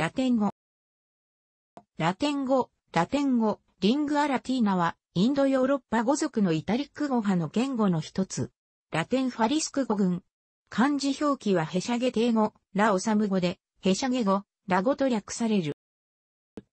ラテン語。ラテン語、ラテン語、リングアラティーナは、インドヨーロッパ語族のイタリック語派の言語の一つ。ラテンファリスク語群。漢字表記はヘシャゲ帝語、ラオサム語で、ヘシャゲ語、ラ語と略される。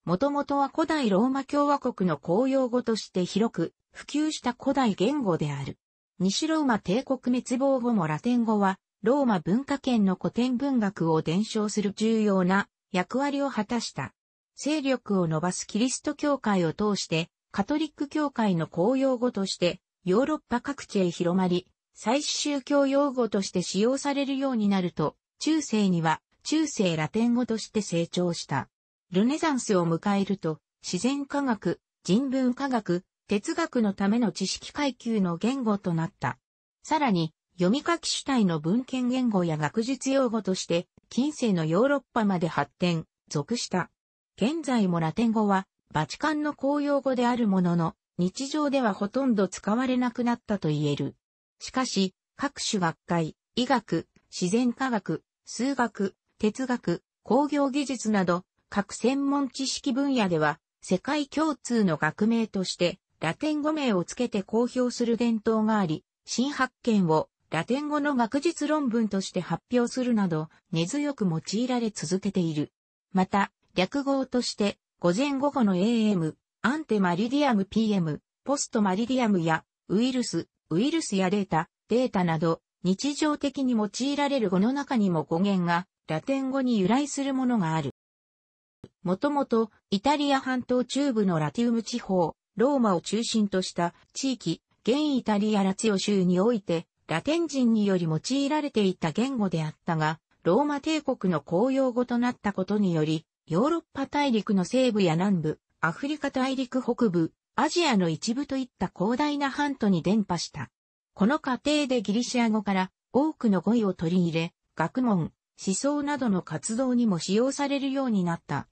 もともとは古代ローマ共和国の公用語として広く普及した古代言語である。西ローマ帝国滅亡後もラテン語はローマ文化圏の古典文学を伝承する重要な役割を果たした。勢力を伸ばすキリスト教会を通して、カトリック教会の公用語として、ヨーロッパ各地へ広まり、最終教用語として使用されるようになると、中世には中世ラテン語として成長した。ルネザンスを迎えると、自然科学、人文科学、哲学のための知識階級の言語となった。さらに、読み書き主体の文献言語や学術用語として、近世のヨーロッパまで発展、属した。現在もラテン語は、バチカンの公用語であるものの、日常ではほとんど使われなくなったと言える。しかし、各種学会、医学、自然科学、数学、哲学、工業技術など、各専門知識分野では、世界共通の学名として、ラテン語名を付けて公表する伝統があり、新発見をラテン語の学術論文として発表するなど、根強く用いられ続けている。また、略語として、午前午後の AM、アンテマリディアム PM、ポストマリディアムや、ウイルス、ウイルスやデータ、データなど、日常的に用いられる語の中にも語源が、ラテン語に由来するものがある。もともと、イタリア半島中部のラティウム地方、ローマを中心とした地域、現イタリアラツィオ州において、ラテン人により用いられていた言語であったが、ローマ帝国の公用語となったことにより、ヨーロッパ大陸の西部や南部、アフリカ大陸北部、アジアの一部といった広大な半島に伝播した。この過程でギリシア語から多くの語彙を取り入れ、学問、思想などの活動にも使用されるようになった。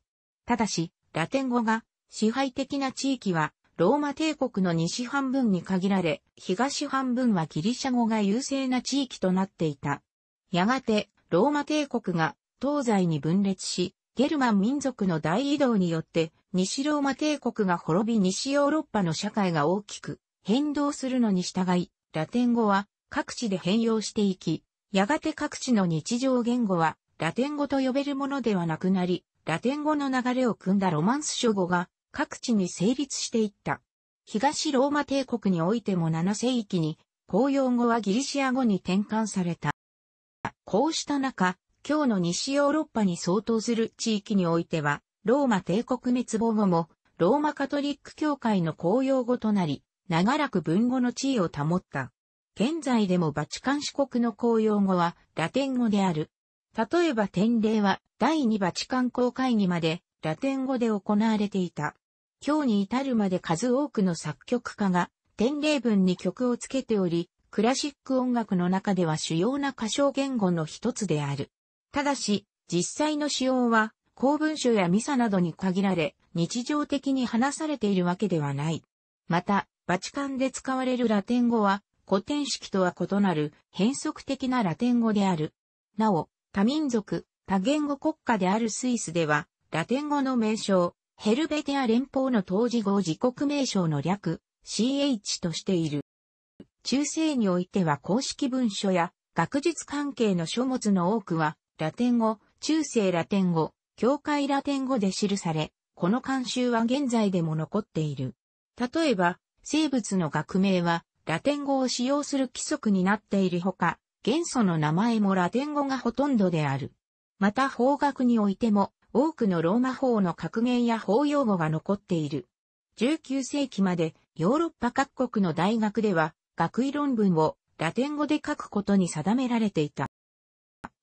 ただし、ラテン語が支配的な地域はローマ帝国の西半分に限られ、東半分はギリシャ語が優勢な地域となっていた。やがて、ローマ帝国が東西に分裂し、ゲルマン民族の大移動によって、西ローマ帝国が滅び西ヨーロッパの社会が大きく変動するのに従い、ラテン語は各地で変容していき、やがて各地の日常言語はラテン語と呼べるものではなくなり、ラテン語の流れを組んだロマンス書語が各地に成立していった。東ローマ帝国においても7世紀に、公用語はギリシア語に転換された。こうした中、今日の西ヨーロッパに相当する地域においては、ローマ帝国滅亡後も、ローマカトリック教会の公用語となり、長らく文語の地位を保った。現在でもバチカン市国の公用語はラテン語である。例えば典礼は第2バチカン公会議までラテン語で行われていた。今日に至るまで数多くの作曲家が典礼文に曲をつけており、クラシック音楽の中では主要な歌唱言語の一つである。ただし、実際の使用は公文書やミサなどに限られ、日常的に話されているわけではない。また、バチカンで使われるラテン語は、古典式とは異なる変則的なラテン語である。なお、多民族、多言語国家であるスイスでは、ラテン語の名称、ヘルベテア連邦の当時号自国名称の略、CH としている。中世においては公式文書や学術関係の書物の多くは、ラテン語、中世ラテン語、教会ラテン語で記され、この慣習は現在でも残っている。例えば、生物の学名は、ラテン語を使用する規則になっているほか、元素の名前もラテン語がほとんどである。また法学においても、多くのローマ法の格言や法用語が残っている。19世紀までヨーロッパ各国の大学では学位論文をラテン語で書くことに定められていた。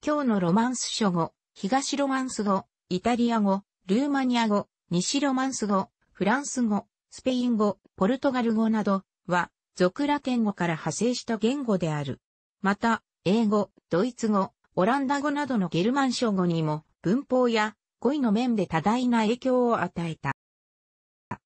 今日のロマンス書語、東ロマンス語、イタリア語、ルーマニア語、西ロマンス語、フランス語、スペイン語、ポルトガル語などは、俗ラテン語から派生した言語である。また、英語、ドイツ語、オランダ語などのゲルマン書語にも文法や恋の面で多大な影響を与えた。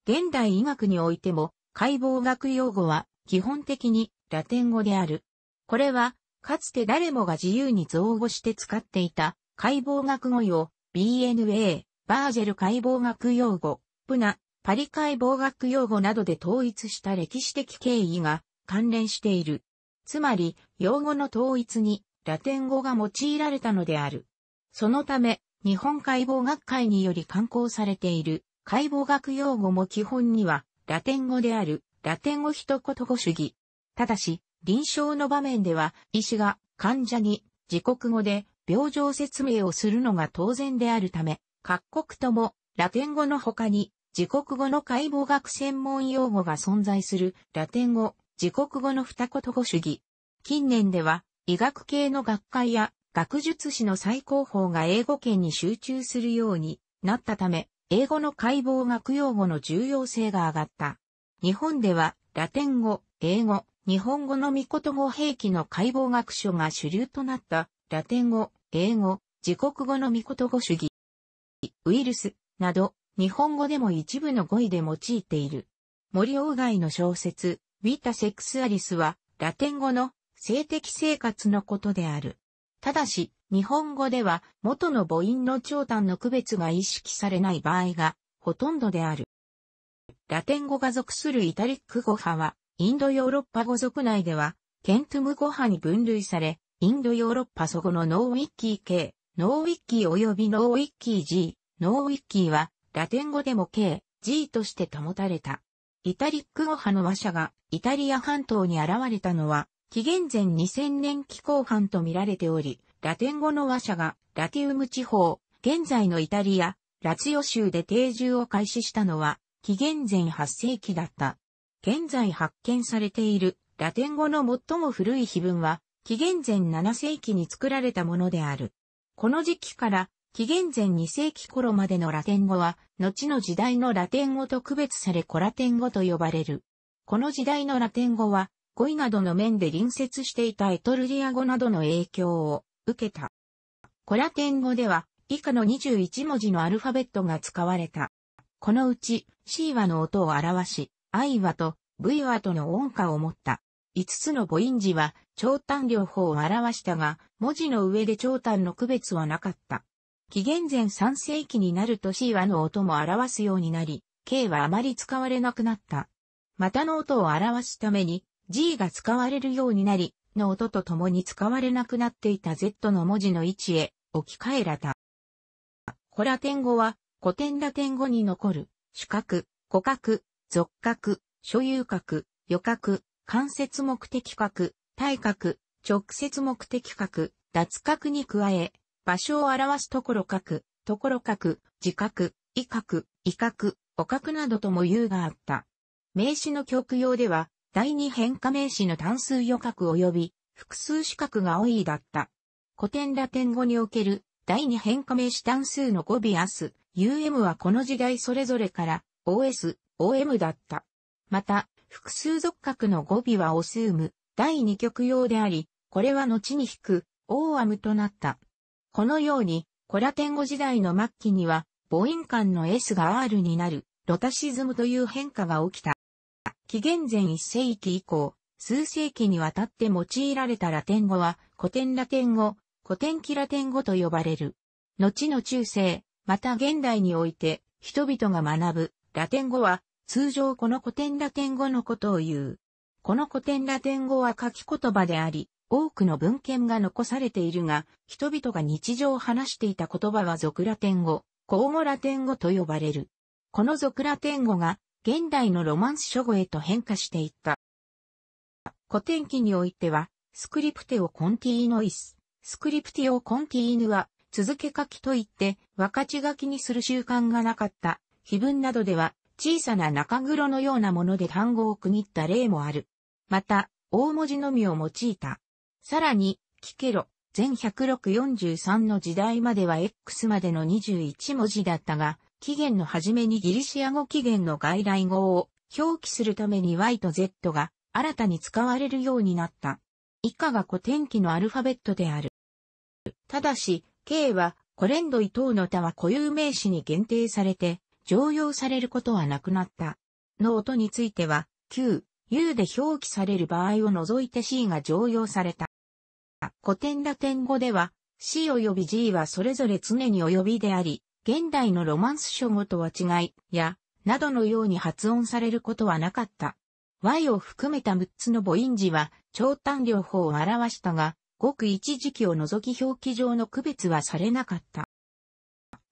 現代医学においても、解剖学用語は基本的にラテン語である。これは、かつて誰もが自由に造語して使っていた解剖学語用 BNA、バージェル解剖学用語、プナ、パリ解剖学用語などで統一した歴史的経緯が関連している。つまり、用語の統一にラテン語が用いられたのである。そのため、日本解剖学会により刊行されている解剖学用語も基本にはラテン語であるラテン語一言語主義。ただし、臨床の場面では医師が患者に自国語で病状説明をするのが当然であるため、各国ともラテン語の他に自国語の解剖学専門用語が存在するラテン語、自国語の二言語主義。近年では医学系の学会や学術史の最高峰が英語圏に集中するようになったため、英語の解剖学用語の重要性が上がった。日本では、ラテン語、英語、日本語の御言語兵器の解剖学書が主流となった、ラテン語、英語、自国語の御言語主義、ウイルス、など、日本語でも一部の語彙で用いている。森鴎外の小説、ウィタ・セクスアリスは、ラテン語の性的生活のことである。ただし、日本語では元の母音の長短の区別が意識されない場合がほとんどである。ラテン語が属するイタリック語派は、インドヨーロッパ語族内では、ケントゥム語派に分類され、インドヨーロッパ祖語のノーウィッキー系、ノーウィッキー及びノーウィッキー G、ノーウィッキーは、ラテン語でも K、G として保たれた。イタリック語派の話者がイタリア半島に現れたのは紀元前2000年期後半と見られており、ラテン語の話者がラティウム地方、現在のイタリア、ラツヨ州で定住を開始したのは、紀元前8世紀だった。現在発見されているラテン語の最も古い碑文は、紀元前7世紀に作られたものである。この時期から紀元前2世紀頃までのラテン語は、後の時代のラテン語と区別されコラテン語と呼ばれる。この時代のラテン語は、語彙などの面で隣接していたエトルリア語などの影響を受けた。コラテン語では以下の21文字のアルファベットが使われた。このうち C 話の音を表し、I 話と V 話との音化を持った。5つの母音字は長短両方を表したが、文字の上で長短の区別はなかった。紀元前3世紀になると C 話の音も表すようになり、K はあまり使われなくなった。またの音を表すために G が使われるようになり、の音とともに使われなくなっていた Z の文字の位置へ置き換えられた。コラテン語は古典ラテン語に残る主格、古格、属格、所有格、予格、間接目的格、対格、直接目的格、脱格に加え、場所を表すところ格、ところ格、自格、威格、威格、お格などとも言うがあった。名詞の極用では、第二変化名詞の単数予角及び複数資角が多いだった。古典ラテン語における第二変化名詞単数の語尾アス、um はこの時代それぞれから os、om だった。また、複数属格の語尾はオスーム、第二極用であり、これは後に引く、オーアムとなった。このように、コラテン語時代の末期には、母音間の S が R になる、ロタシズムという変化が起きた。紀元前1世紀以降、数世紀にわたって用いられたラテン語は古典ラテン語、古典期ラテン語と呼ばれる。後の中世、また現代において人々が学ぶラテン語は通常この古典ラテン語のことを言う。この古典ラテン語は書き言葉であり、多くの文献が残されているが、人々が日常話していた言葉は俗ラテン語、口語ラテン語と呼ばれる。この俗ラテン語が現代のロマンス書語へと変化していった。古典期においては、スクリプテオコンティーノイス、スクリプティオコンティーヌは、続け書きといって、分かち書きにする習慣がなかった。碑文などでは、小さな中黒のようなもので単語を区切った例もある。また、大文字のみを用いた。さらに、キケロ、全1 6 4 3の時代までは X までの21文字だったが、期限の初めにギリシア語期限の外来語を表記するために Y と Z が新たに使われるようになった。以下が古典記のアルファベットである。ただし、K はコレンドイ等の他は固有名詞に限定されて、常用されることはなくなった。の音については、Q、U で表記される場合を除いて C が常用された。古典ラテン語では、C 及び G はそれぞれ常に及びであり、現代のロマンス書語とは違い、や、などのように発音されることはなかった。y を含めた6つの母音字は、長短両方を表したが、ごく一時期を除き表記上の区別はされなかった。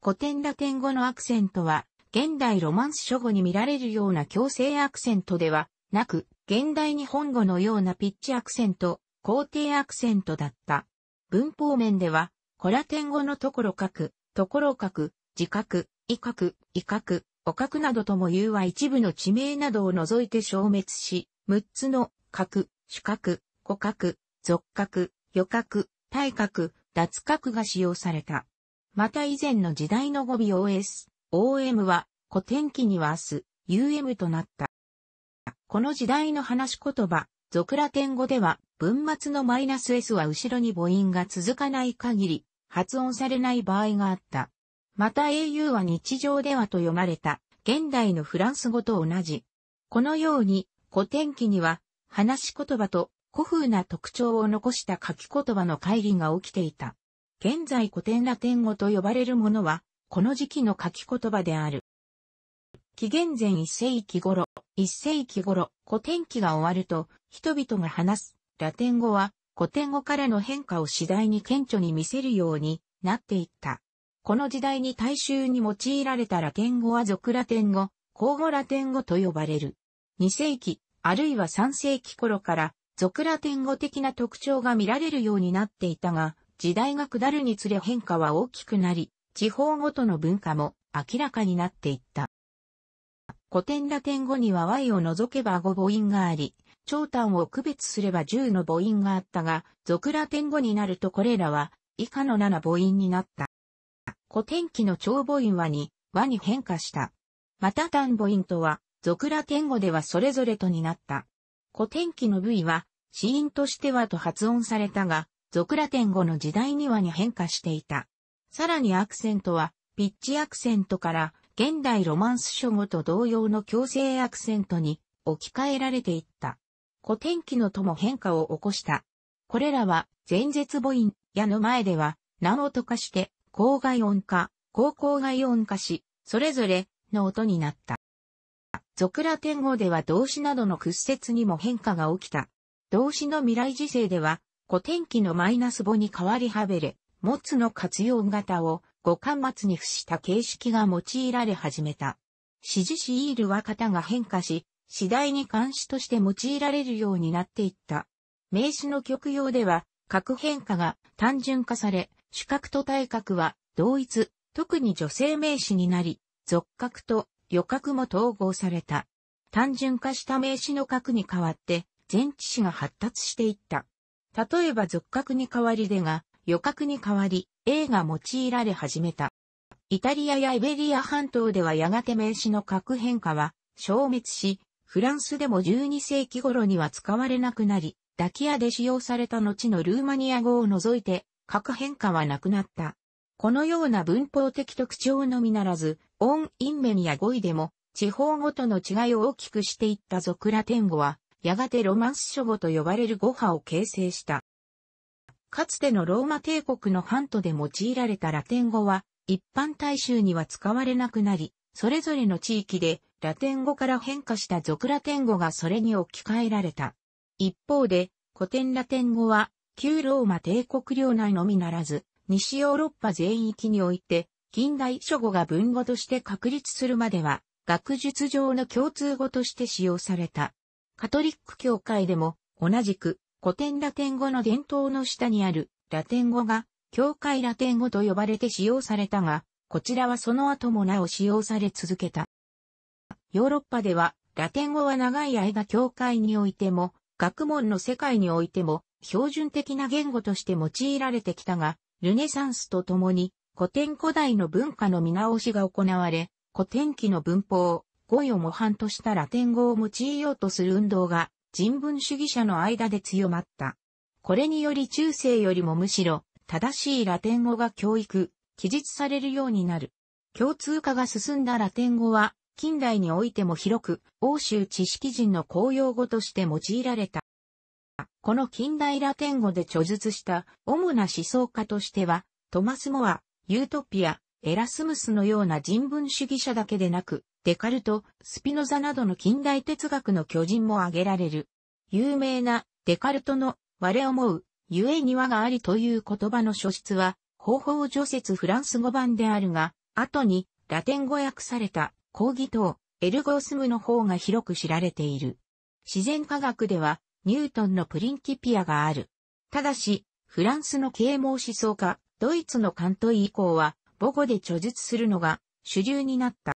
古典ラテン語のアクセントは、現代ロマンス書語に見られるような強制アクセントではなく、現代日本語のようなピッチアクセント、肯定アクセントだった。文法面では、コラテン語のところ書く、ところ書く、自覚、威嚇、威嚇、捕獲などとも言うは一部の地名などを除いて消滅し、6つの、角、主角、古角、属角、予角、体角、脱角が使用された。また以前の時代の語尾 OS、OM は古典記には明日、UM となった。この時代の話し言葉、俗ラテン語では、文末のマイナス S は後ろに母音が続かない限り、発音されない場合があった。また英雄は日常ではと読まれた、現代のフランス語と同じ。このように、古典記には、話し言葉と古風な特徴を残した書き言葉の乖離が起きていた。現在古典ラテン語と呼ばれるものは、この時期の書き言葉である。紀元前一世紀頃、一世紀頃、古典期が終わると、人々が話す、ラテン語は、古典語からの変化を次第に顕著に見せるようになっていった。この時代に大衆に用いられたラテン語は俗ラテン語、口語ラテン語と呼ばれる。2世紀、あるいは3世紀頃から、俗ラテン語的な特徴が見られるようになっていたが、時代が下るにつれ変化は大きくなり、地方ごとの文化も明らかになっていった。古典ラテン語には Y を除けば5母音があり、長短を区別すれば10の母音があったが、俗ラテン語になるとこれらは以下の7母音になった。古典期の長母音和に和に変化した。また単母音とは、俗ら天語ではそれぞれとになった。古典期の部位は、死因としてはと発音されたが、俗ら天語の時代にはに変化していた。さらにアクセントは、ピッチアクセントから、現代ロマンス書語と同様の強制アクセントに置き換えられていった。古典期のとも変化を起こした。これらは、前絶母音やの前では、なを溶かして、高外音化、高校外音化し、それぞれの音になった。俗ラテン語では動詞などの屈折にも変化が起きた。動詞の未来時世では、古典記のマイナス語に変わりはべれ、持つの活用型を五巻末に付した形式が用いられ始めた。指示詞イールは型が変化し、次第に監視として用いられるようになっていった。名詞の曲用では、各変化が単純化され、主覚と体格は同一、特に女性名詞になり、俗格と旅格も統合された。単純化した名詞の格に代わって、前置詞が発達していった。例えば俗格に代わりでが、予格に代わり、A が用いられ始めた。イタリアやイベリア半島ではやがて名詞の核変化は消滅し、フランスでも12世紀頃には使われなくなり、ダキアで使用された後のルーマニア語を除いて核変化はなくなった。このような文法的特徴のみならず、オン・インメニや語彙でも、地方ごとの違いを大きくしていった俗ラテン語は、やがてロマンス書語と呼ばれる語派を形成した。かつてのローマ帝国のハントで用いられたラテン語は、一般大衆には使われなくなり、それぞれの地域でラテン語から変化した俗ラテン語がそれに置き換えられた。一方で、古典ラテン語は旧ローマ帝国領内のみならず、西ヨーロッパ全域において、近代諸語が文語として確立するまでは、学術上の共通語として使用された。カトリック教会でも、同じく、古典ラテン語の伝統の下にある、ラテン語が、教会ラテン語と呼ばれて使用されたが、こちらはその後もなお使用され続けた。ヨーロッパでは、ラテン語は長い間教会においても、学問の世界においても、標準的な言語として用いられてきたが、ルネサンスとともに古典古代の文化の見直しが行われ、古典期の文法、語彙を模範としたラテン語を用いようとする運動が人文主義者の間で強まった。これにより中世よりもむしろ正しいラテン語が教育、記述されるようになる。共通化が進んだラテン語は近代においても広く欧州知識人の公用語として用いられた。この近代ラテン語で著述した主な思想家としては、トマス・モア、ユートピア、エラスムスのような人文主義者だけでなく、デカルト、スピノザなどの近代哲学の巨人も挙げられる。有名なデカルトの我思う、ゆえに我がありという言葉の書出は、方法除説フランス語版であるが、後にラテン語訳された講義等、エルゴスムの方が広く知られている。自然科学では、ニュートンのプリンキピアがある。ただし、フランスの啓蒙思想家、ドイツの関東以降は、母語で著述するのが主流になった。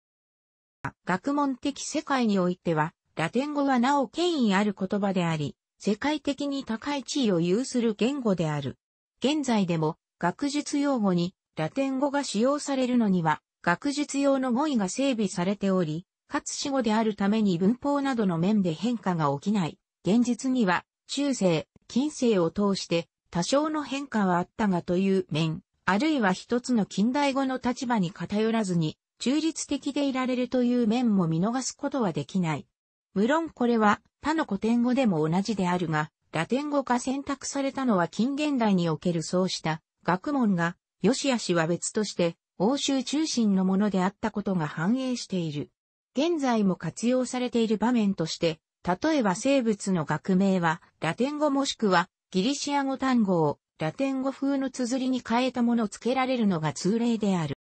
学問的世界においては、ラテン語はなお権威ある言葉であり、世界的に高い地位を有する言語である。現在でも、学術用語にラテン語が使用されるのには、学術用の語彙が整備されており、かつ死語であるために文法などの面で変化が起きない。現実には中世、近世を通して多少の変化はあったがという面、あるいは一つの近代語の立場に偏らずに中立的でいられるという面も見逃すことはできない。無論これは他の古典語でも同じであるが、ラテン語が選択されたのは近現代におけるそうした学問が、よしあしは別として欧州中心のものであったことが反映している。現在も活用されている場面として、例えば生物の学名は、ラテン語もしくは、ギリシア語単語を、ラテン語風の綴りに変えたもの付けられるのが通例である。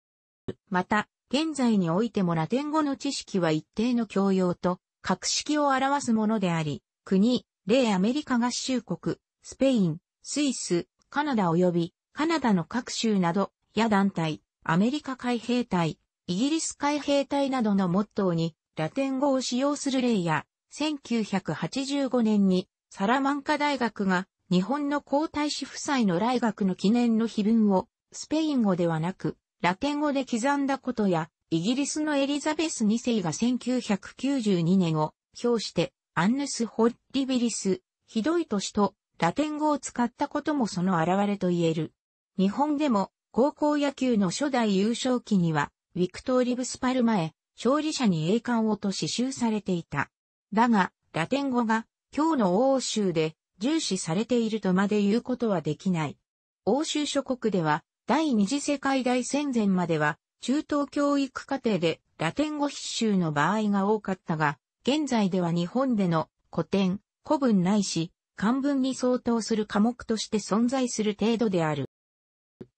また、現在においてもラテン語の知識は一定の教養と、格式を表すものであり、国、例アメリカ合衆国、スペイン、スイス、カナダ及び、カナダの各州など、や団体、アメリカ海兵隊、イギリス海兵隊などのモットーに、ラテン語を使用する例や、1985年にサラマンカ大学が日本の皇太子夫妻の来学の記念の碑文をスペイン語ではなくラテン語で刻んだことやイギリスのエリザベス2世が1992年を表してアンヌス・ホッリビリス、ひどい年とラテン語を使ったこともその表れと言える。日本でも高校野球の初代優勝期には、ウィクトーリブスパルマへ、勝利者に栄冠をと刺繍されていた。だが、ラテン語が今日の欧州で重視されているとまで言うことはできない。欧州諸国では第二次世界大戦前までは中等教育課程でラテン語必修の場合が多かったが、現在では日本での古典、古文ないし、漢文に相当する科目として存在する程度である。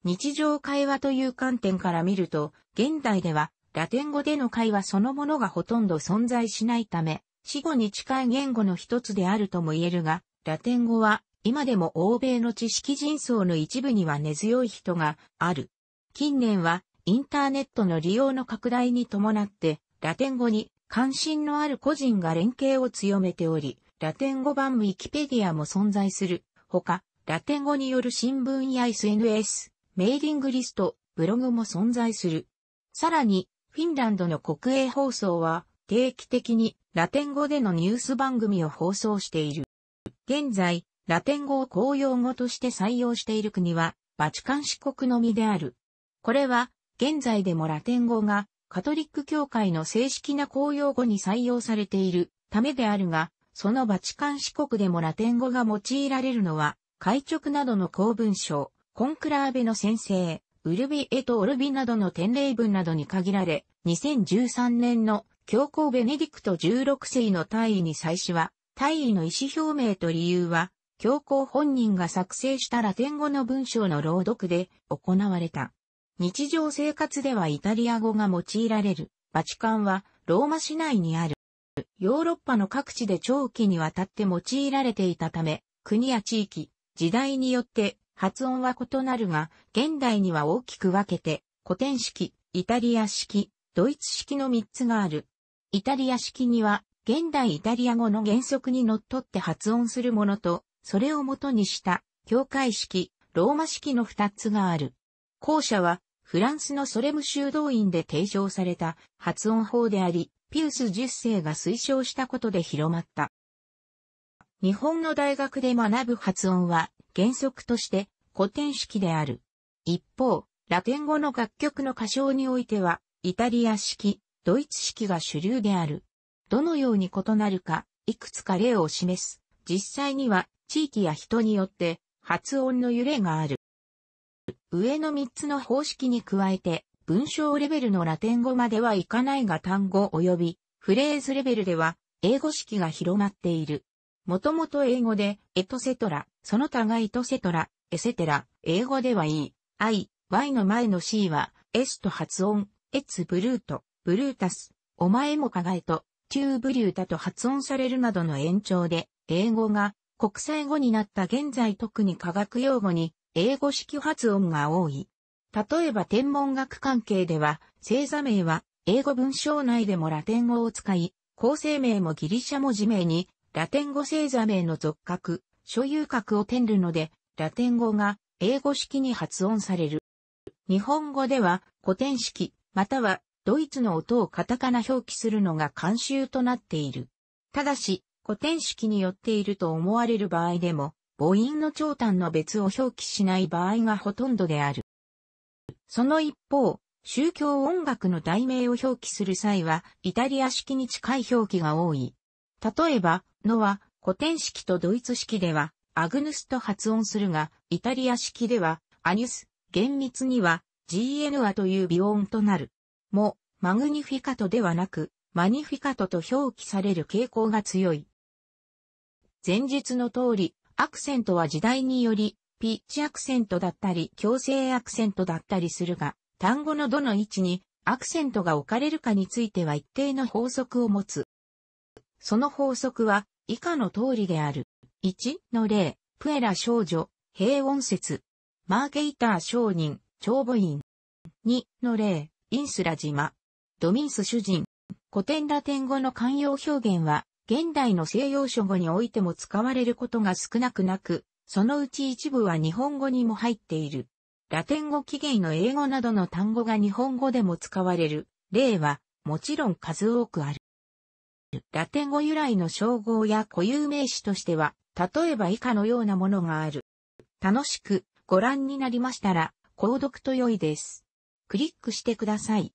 日常会話という観点から見ると、現代ではラテン語での会話そのものがほとんど存在しないため、死語に近い言語の一つであるとも言えるが、ラテン語は今でも欧米の知識人層の一部には根強い人がある。近年はインターネットの利用の拡大に伴って、ラテン語に関心のある個人が連携を強めており、ラテン語版ウィキペディアも存在する。ほか、ラテン語による新聞や SNS、メーリングリスト、ブログも存在する。さらに、フィンランドの国営放送は、定期的にラテン語でのニュース番組を放送している。現在、ラテン語を公用語として採用している国は、バチカン市国のみである。これは、現在でもラテン語がカトリック教会の正式な公用語に採用されているためであるが、そのバチカン市国でもラテン語が用いられるのは、会直などの公文書、コンクラーベの先生、ウルビエとオルビなどの典礼文などに限られ、2013年の教皇ベネディクト16世の大位に際しは、大位の意思表明と理由は、教皇本人が作成したラテン語の文章の朗読で行われた。日常生活ではイタリア語が用いられる。バチカンはローマ市内にある。ヨーロッパの各地で長期にわたって用いられていたため、国や地域、時代によって発音は異なるが、現代には大きく分けて、古典式、イタリア式、ドイツ式の3つがある。イタリア式には、現代イタリア語の原則にのっとって発音するものと、それを元にした、教会式、ローマ式の二つがある。後者は、フランスのソレム修道院で提唱された発音法であり、ピウス10世が推奨したことで広まった。日本の大学で学ぶ発音は原則として古典式である。一方、ラテン語の楽曲の歌唱においては、イタリア式、ドイツ式が主流である。どのように異なるか、いくつか例を示す。実際には、地域や人によって、発音の揺れがある。上の3つの方式に加えて、文章レベルのラテン語まではいかないが単語及びフレーズレベルでは英語式が広まっている。もともと英語でエトセトラ、その他がイトセトラ、エセテラ、英語では E、I、Y の前の C は S と発音、エツブルート、ブルータス、お前も加害と、チューブリュータと発音されるなどの延長で、英語が国際語になった現在特に科学用語に英語式発音が多い。例えば天文学関係では、星座名は英語文章内でもラテン語を使い、構成名もギリシャ文字名に、ラテン語星座名の属格、所有格を転るので、ラテン語が英語式に発音される。日本語では古典式、またはドイツの音をカタカナ表記するのが慣習となっている。ただし、古典式によっていると思われる場合でも、母音の長短の別を表記しない場合がほとんどである。その一方、宗教音楽の題名を表記する際は、イタリア式に近い表記が多い。例えば、のは、古典式とドイツ式では、アグヌスと発音するが、イタリア式では、アニュス、厳密には、GN アという微音となる。も、マグニフィカトではなく、マニフィカトと表記される傾向が強い。前述の通り、アクセントは時代により、ピッチアクセントだったり、強制アクセントだったりするが、単語のどの位置にアクセントが置かれるかについては一定の法則を持つ。その法則は以下の通りである。1の例、プエラ少女、平穏説、マーケイター商人、帳簿員。2の例、インスラ島。ドミンス主人。古典ラテン語の慣用表現は、現代の西洋書語においても使われることが少なくなく、そのうち一部は日本語にも入っている。ラテン語起源の英語などの単語が日本語でも使われる例は、もちろん数多くある。ラテン語由来の称号や固有名詞としては、例えば以下のようなものがある。楽しくご覧になりましたら、購読と良いです。クリックしてください。